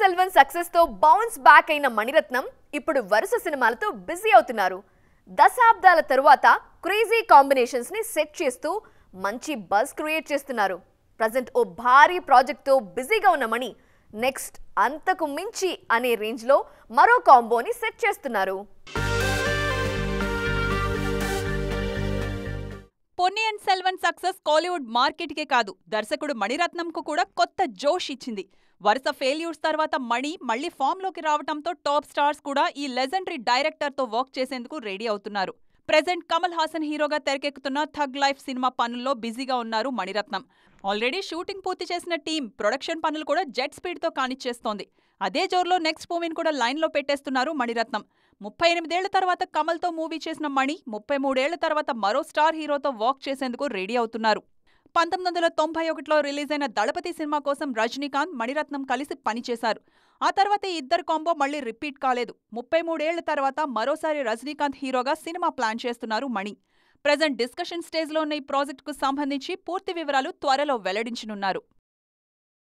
Selvan success సక్సెస్తో bounce back అయిన మణిరత్నం ఇప్పుడు వరుస సినిమాలతో బిజీ అవుతున్నారు దశాబ్దాల తరువాత క్రేజీ కాంబినేషన్స్ని సెట్ చేస్తూ మంచి బజ్ క్రియేట్ చేస్తున్నారు ప్రజెంట్ ఓ భారీ ప్రాజెక్ట్తో బిజీగా ఉన్న మణి నెక్స్ట్ అంతకు మించి అనే రేంజ్లో మరో కాంబోని సెట్ చేస్తున్నారు Ponni and Selvan success Kollywood మార్కెట్కే కాదు దర్శకుడు మణిరత్నంకు కూడా కొత్త జోష్ ఇచ్చింది వరుస ఫెయిల్యూర్స్ తర్వాత మణి మళ్లీ ఫామ్లోకి రావడంతో టాప్ స్టార్స్ కూడా ఈ లెజెండరీ డైరెక్టర్తో వర్క్ చేసేందుకు రెడీ అవుతున్నారు ప్రజెంట్ కమల్ హాసన్ హీరోగా తెరకెక్కుతున్న థగ్ లైఫ్ సినిమా పనుల్లో బిజీగా ఉన్నారు మణిరత్నం ఆల్రెడీ షూటింగ్ పూర్తి చేసిన టీం ప్రొడక్షన్ పనులు కూడా జెట్ స్పీడ్తో కానిచ్చేస్తోంది అదే జోరులో నెక్స్ట్ మూవీని కూడా లైన్లో పెట్టేస్తున్నారు మణిరత్నం ముప్పై ఎనిమిదేళ్ల తర్వాత కమల్తో మూవీ చేసిన మణి ముప్పై మూడేళ్ల తర్వాత మరో స్టార్ హీరోతో వాక్ చేసేందుకు రెడీ అవుతున్నారు పంతొమ్మిది వందల తొంభై ఒకటిలో రిలీజైన దళపతి సినిమా కోసం రజనీకాంత్ మణిరత్నం కలిసి పనిచేశారు ఆ తర్వాత ఈ ఇద్దరు కాంబో మళ్ళీ రిపీట్ కాలేదు ముప్పై మూడేళ్ల తర్వాత మరోసారి రజనీకాంత్ హీరోగా సినిమా ప్లాన్ చేస్తున్నారు మణి ప్రజెంట్ డిస్కషన్ స్టేజ్లో ఉన్న ఈ ప్రాజెక్టుకు సంబంధించి పూర్తి వివరాలు త్వరలో వెల్లడించనున్నారు